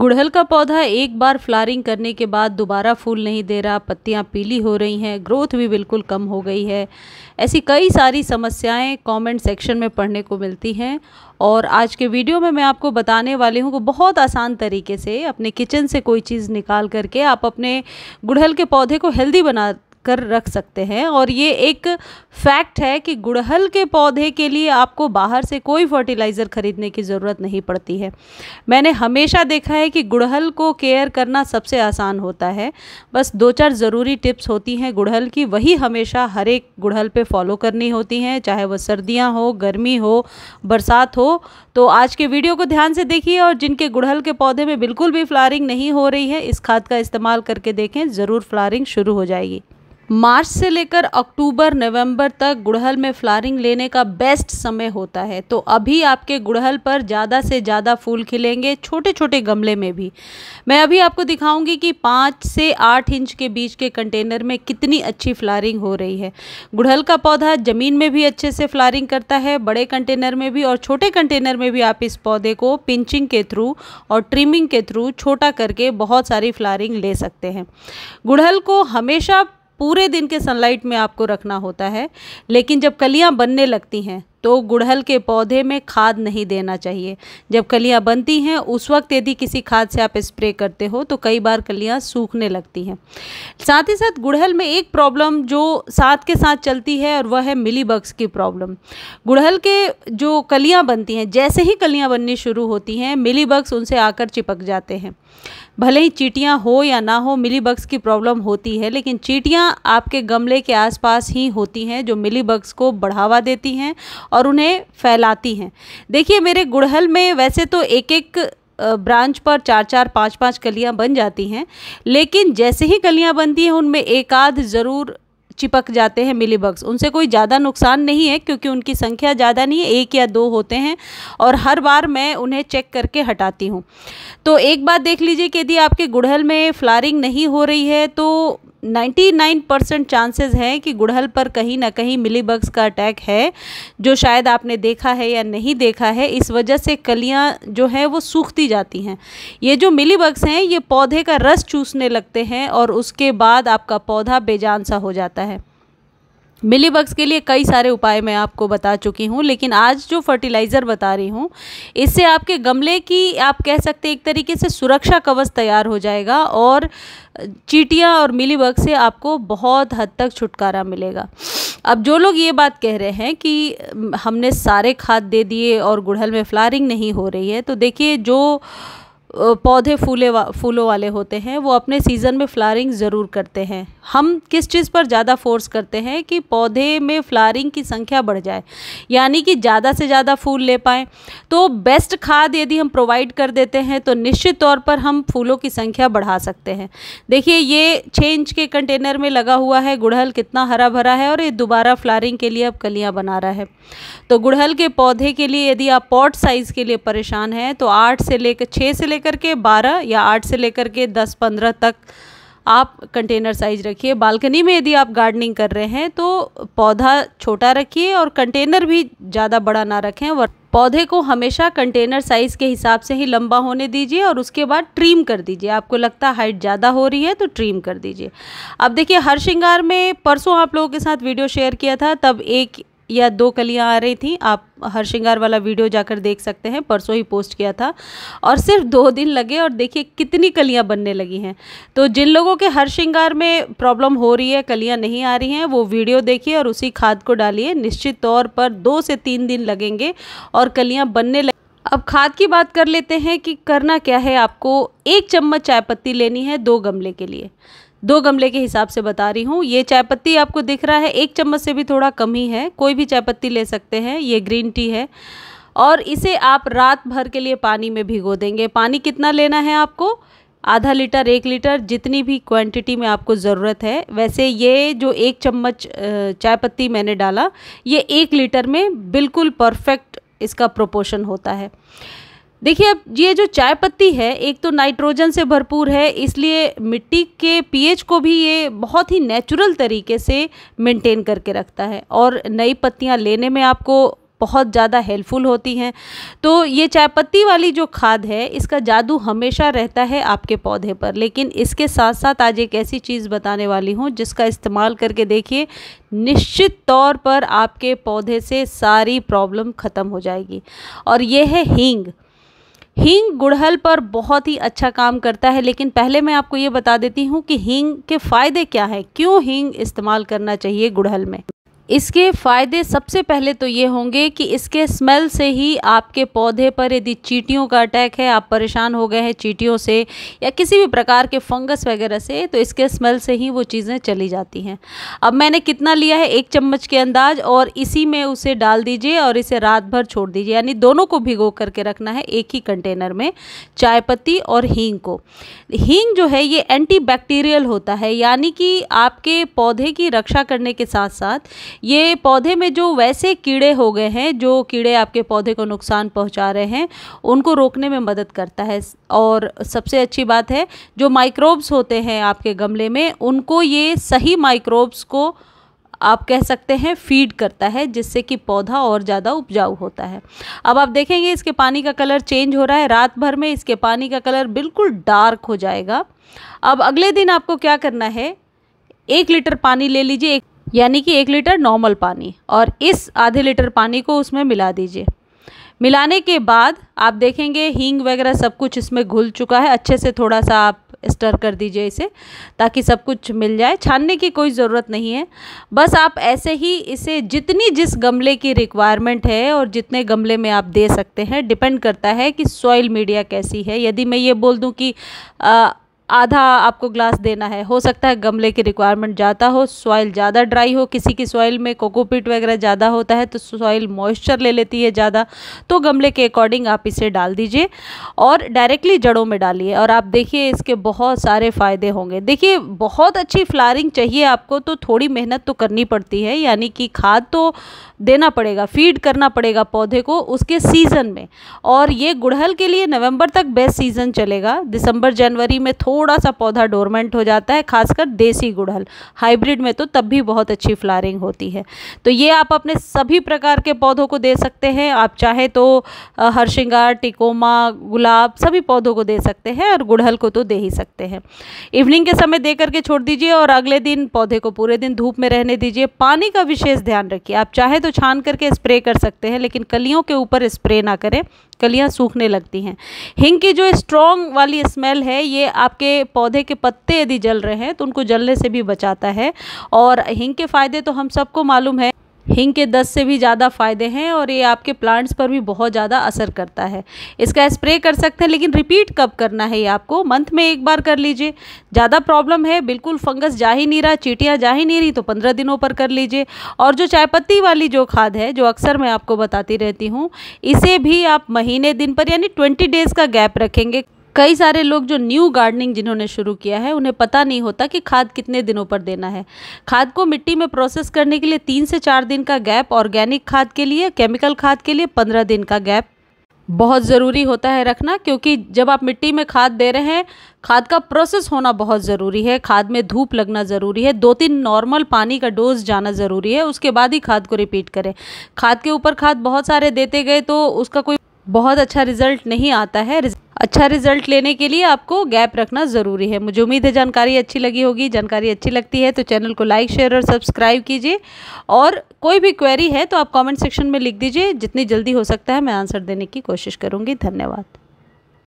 गुड़हल का पौधा एक बार फ्लारिंग करने के बाद दोबारा फूल नहीं दे रहा पत्तियां पीली हो रही हैं ग्रोथ भी बिल्कुल कम हो गई है ऐसी कई सारी समस्याएं कमेंट सेक्शन में पढ़ने को मिलती हैं और आज के वीडियो में मैं आपको बताने वाली हूँ कि बहुत आसान तरीके से अपने किचन से कोई चीज़ निकाल करके आप अपने गुड़हल के पौधे को हेल्दी बना कर रख सकते हैं और ये एक फैक्ट है कि गुड़हल के पौधे के लिए आपको बाहर से कोई फर्टिलाइज़र ख़रीदने की ज़रूरत नहीं पड़ती है मैंने हमेशा देखा है कि गुड़हल को केयर करना सबसे आसान होता है बस दो चार ज़रूरी टिप्स होती हैं गुड़हल की वही हमेशा हर एक गुड़हल पे फॉलो करनी होती हैं चाहे वह सर्दियाँ हो गर्मी हो बरसात हो तो आज के वीडियो को ध्यान से देखिए और जिनके गुड़हल के पौधे में बिल्कुल भी फ्लारिंग नहीं हो रही है इस खाद का इस्तेमाल करके देखें ज़रूर फ्लारिंग शुरू हो जाएगी मार्च से लेकर अक्टूबर नवंबर तक गुड़हल में फ्लारिंग लेने का बेस्ट समय होता है तो अभी आपके गुड़हल पर ज़्यादा से ज़्यादा फूल खिलेंगे छोटे छोटे गमले में भी मैं अभी आपको दिखाऊंगी कि पाँच से आठ इंच के बीच के कंटेनर में कितनी अच्छी फ्लारिंग हो रही है गुड़हल का पौधा ज़मीन में भी अच्छे से फ्लारिंग करता है बड़े कंटेनर में भी और छोटे कंटेनर में भी आप इस पौधे को पिंचिंग के थ्रू और ट्रिमिंग के थ्रू छोटा करके बहुत सारी फ्लारिंग ले सकते हैं गुड़हल को हमेशा पूरे दिन के सनलाइट में आपको रखना होता है लेकिन जब कलियाँ बनने लगती हैं तो गुड़हल के पौधे में खाद नहीं देना चाहिए जब कलियाँ बनती हैं उस वक्त यदि किसी खाद से आप स्प्रे करते हो तो कई बार कलियाँ सूखने लगती हैं साथ ही साथ गुड़हल में एक प्रॉब्लम जो साथ के साथ चलती है और वह है मिली बग्स की प्रॉब्लम गुड़हल के जो कलियाँ बनती हैं जैसे ही कलियाँ बननी शुरू होती हैं मिली बग्स उनसे आकर चिपक जाते हैं भले ही चीटियाँ हो या ना हो मिली बग्स की प्रॉब्लम होती है लेकिन चीटियाँ आपके गमले के आसपास ही होती हैं जो मिली बग्स को बढ़ावा देती हैं और उन्हें फैलाती हैं देखिए मेरे गुड़हल में वैसे तो एक एक ब्रांच पर चार चार पाँच पाँच कलियां बन जाती हैं लेकिन जैसे ही कलियां बनती हैं उनमें एक आध ज़रूर चिपक जाते हैं मिलीबग्स उनसे कोई ज़्यादा नुकसान नहीं है क्योंकि उनकी संख्या ज़्यादा नहीं है एक या दो होते हैं और हर बार मैं उन्हें चेक करके हटाती हूँ तो एक बात देख लीजिए कि यदि आपके गुड़हल में फ्लारिंग नहीं हो रही है तो 99 परसेंट चांसेज़ हैं कि गुड़हल पर कहीं ना कहीं मिली बग्स का अटैक है जो शायद आपने देखा है या नहीं देखा है इस वजह से कलियां जो हैं वो सूखती जाती हैं ये जो मिली बग्स हैं ये पौधे का रस चूसने लगते हैं और उसके बाद आपका पौधा बेजान सा हो जाता है मिली बग्स के लिए कई सारे उपाय मैं आपको बता चुकी हूँ लेकिन आज जो फर्टिलाइज़र बता रही हूँ इससे आपके गमले की आप कह सकते हैं एक तरीके से सुरक्षा कवच तैयार हो जाएगा और चीटियाँ और मिली बग से आपको बहुत हद तक छुटकारा मिलेगा अब जो लोग ये बात कह रहे हैं कि हमने सारे खाद दे दिए और गुड़हल में फ्लारिंग नहीं हो रही है तो देखिए जो पौधे फूले वा फूलों वाले होते हैं वो अपने सीज़न में फ्लारिंग ज़रूर करते हैं हम किस चीज़ पर ज़्यादा फोर्स करते हैं कि पौधे में फ्लारिंग की संख्या बढ़ जाए यानी कि ज़्यादा से ज़्यादा फूल ले पाएँ तो बेस्ट खाद यदि हम प्रोवाइड कर देते हैं तो निश्चित तौर पर हम फूलों की संख्या बढ़ा सकते हैं देखिए ये छः इंच के कंटेनर में लगा हुआ है गुड़हल कितना हरा भरा है और ये दोबारा फ्लारिंग के लिए अब कलियाँ बना रहा है तो गुड़हल के पौधे के लिए यदि आप पॉट साइज़ के लिए परेशान हैं तो आठ से लेकर छः से लेकर लेकर के 12 या 8 से लेकर के 10-15 तक आप कंटेनर साइज रखिए बालकनी में यदि आप गार्डनिंग कर रहे हैं तो पौधा छोटा रखिए और कंटेनर भी ज़्यादा बड़ा ना रखें और पौधे को हमेशा कंटेनर साइज़ के हिसाब से ही लंबा होने दीजिए और उसके बाद ट्रीम कर दीजिए आपको लगता है हाइट ज़्यादा हो रही है तो ट्रीम कर दीजिए अब देखिए हर श्रृंगार में परसों आप लोगों के साथ वीडियो शेयर किया था तब एक या दो कलियां आ रही थी आप हर श्रृंगार वाला वीडियो जाकर देख सकते हैं परसों ही पोस्ट किया था और सिर्फ दो दिन लगे और देखिए कितनी कलियां बनने लगी हैं तो जिन लोगों के हर श्रृंगार में प्रॉब्लम हो रही है कलियां नहीं आ रही हैं वो वीडियो देखिए और उसी खाद को डालिए निश्चित तौर पर दो से तीन दिन लगेंगे और कलियाँ बनने लग अब खाद की बात कर लेते हैं कि करना क्या है आपको एक चम्मच चाय पत्ती लेनी है दो गमले के लिए दो गमले के हिसाब से बता रही हूँ ये चाय पत्ती आपको दिख रहा है एक चम्मच से भी थोड़ा कम ही है कोई भी चाय पत्ती ले सकते हैं ये ग्रीन टी है और इसे आप रात भर के लिए पानी में भिगो देंगे पानी कितना लेना है आपको आधा लीटर एक लीटर जितनी भी क्वांटिटी में आपको ज़रूरत है वैसे ये जो एक चम्मच चाय पत्ती मैंने डाला ये एक लीटर में बिल्कुल परफेक्ट इसका प्रोपोर्शन होता है देखिए अब ये जो चाय पत्ती है एक तो नाइट्रोजन से भरपूर है इसलिए मिट्टी के पीएच को भी ये बहुत ही नेचुरल तरीके से मेंटेन करके रखता है और नई पत्तियाँ लेने में आपको बहुत ज़्यादा हेल्पफुल होती हैं तो ये चाय पत्ती वाली जो खाद है इसका जादू हमेशा रहता है आपके पौधे पर लेकिन इसके साथ साथ आज एक ऐसी चीज़ बताने वाली हूँ जिसका इस्तेमाल करके देखिए निश्चित तौर पर आपके पौधे से सारी प्रॉब्लम ख़त्म हो जाएगी और ये है हींग हींग गुड़हल पर बहुत ही अच्छा काम करता है लेकिन पहले मैं आपको ये बता देती हूँ कि हींग के फ़ायदे क्या हैं क्यों हींग इस्तेमाल करना चाहिए गुड़हल में इसके फ़ायदे सबसे पहले तो ये होंगे कि इसके स्मेल से ही आपके पौधे पर यदि चीटियों का अटैक है आप परेशान हो गए हैं चीटियों से या किसी भी प्रकार के फंगस वगैरह से तो इसके स्मेल से ही वो चीज़ें चली जाती हैं अब मैंने कितना लिया है एक चम्मच के अंदाज और इसी में उसे डाल दीजिए और इसे रात भर छोड़ दीजिए यानी दोनों को भिगो करके रखना है एक ही कंटेनर में चाय पत्ती और हींग को हींग जो है ये एंटी होता है यानी कि आपके पौधे की रक्षा करने के साथ साथ ये पौधे में जो वैसे कीड़े हो गए हैं जो कीड़े आपके पौधे को नुकसान पहुंचा रहे हैं उनको रोकने में मदद करता है और सबसे अच्छी बात है जो माइक्रोब्स होते हैं आपके गमले में उनको ये सही माइक्रोब्स को आप कह सकते हैं फीड करता है जिससे कि पौधा और ज़्यादा उपजाऊ होता है अब आप देखेंगे इसके पानी का कलर चेंज हो रहा है रात भर में इसके पानी का कलर बिल्कुल डार्क हो जाएगा अब अगले दिन आपको क्या करना है एक लीटर पानी ले लीजिए एक यानी कि एक लीटर नॉर्मल पानी और इस आधे लीटर पानी को उसमें मिला दीजिए मिलाने के बाद आप देखेंगे हींग वगैरह सब कुछ इसमें घुल चुका है अच्छे से थोड़ा सा आप स्टर कर दीजिए इसे ताकि सब कुछ मिल जाए छानने की कोई ज़रूरत नहीं है बस आप ऐसे ही इसे जितनी जिस गमले की रिक्वायरमेंट है और जितने गमले में आप दे सकते हैं डिपेंड करता है कि सॉइल मीडिया कैसी है यदि मैं ये बोल दूँ कि आ, आधा आपको ग्लास देना है हो सकता है गमले की रिक्वायरमेंट ज़्यादा हो सॉइल ज़्यादा ड्राई हो किसी की सॉइल में कोकोपीट वगैरह ज़्यादा होता है तो सॉइल मॉइस्चर ले लेती है ज़्यादा तो गमले के अकॉर्डिंग आप इसे डाल दीजिए और डायरेक्टली जड़ों में डालिए और आप देखिए इसके बहुत सारे फ़ायदे होंगे देखिए बहुत अच्छी फ्लारिंग चाहिए आपको तो थोड़ी मेहनत तो करनी पड़ती है यानी कि खाद तो देना पड़ेगा फीड करना पड़ेगा पौधे को उसके सीज़न में और ये गुड़हल के लिए नवंबर तक बेस्ट सीज़न चलेगा दिसंबर जनवरी में थोड़ा थोड़ा सा पौधा डोरमेंट हो जाता है खासकर देसी गुड़हल हाइब्रिड में तो तब भी बहुत अच्छी फ्लारिंग होती है तो ये आप अपने सभी प्रकार के पौधों को दे सकते हैं आप चाहे तो हरशिंगार टिकोमा गुलाब सभी पौधों को दे सकते हैं और गुड़हल को तो दे ही सकते हैं इवनिंग के समय दे करके छोड़ दीजिए और अगले दिन पौधे को पूरे दिन धूप में रहने दीजिए पानी का विशेष ध्यान रखिए आप चाहे तो छान करके स्प्रे कर सकते हैं लेकिन कलियों के ऊपर स्प्रे ना करें कलियाँ सूखने लगती हैं हिंग की जो स्ट्रॉन्ग वाली स्मेल है ये आपके पौधे के पत्ते यदि जल रहे हैं तो उनको जलने से भी बचाता है और हिंग के फ़ायदे तो हम सबको मालूम है हिंग के दस से भी ज़्यादा फ़ायदे हैं और ये आपके प्लांट्स पर भी बहुत ज़्यादा असर करता है इसका स्प्रे कर सकते हैं लेकिन रिपीट कब करना है ये आपको मंथ में एक बार कर लीजिए ज़्यादा प्रॉब्लम है बिल्कुल फंगस जा ही नहीं रहा चीटियाँ जा ही नहीं रही तो पंद्रह दिनों पर कर लीजिए और जो चाय पत्ती वाली जो खाद है जो अक्सर मैं आपको बताती रहती हूँ इसे भी आप महीने दिन पर यानी ट्वेंटी डेज़ का गैप रखेंगे कई सारे लोग जो न्यू गार्डनिंग जिन्होंने शुरू किया है उन्हें पता नहीं होता कि खाद कितने दिनों पर देना है खाद को मिट्टी में प्रोसेस करने के लिए तीन से चार दिन का गैप ऑर्गेनिक खाद के लिए केमिकल खाद के लिए पंद्रह दिन का गैप बहुत ज़रूरी होता है रखना क्योंकि जब आप मिट्टी में खाद दे रहे हैं खाद का प्रोसेस होना बहुत ज़रूरी है खाद में धूप लगना ज़रूरी है दो तीन नॉर्मल पानी का डोज जाना ज़रूरी है उसके बाद ही खाद को रिपीट करें खाद के ऊपर खाद बहुत सारे देते गए तो उसका कोई बहुत अच्छा रिजल्ट नहीं आता है अच्छा रिजल्ट लेने के लिए आपको गैप रखना ज़रूरी है मुझे उम्मीद है जानकारी अच्छी लगी होगी जानकारी अच्छी लगती है तो चैनल को लाइक शेयर और सब्सक्राइब कीजिए और कोई भी क्वेरी है तो आप कमेंट सेक्शन में लिख दीजिए जितनी जल्दी हो सकता है मैं आंसर देने की कोशिश करूँगी धन्यवाद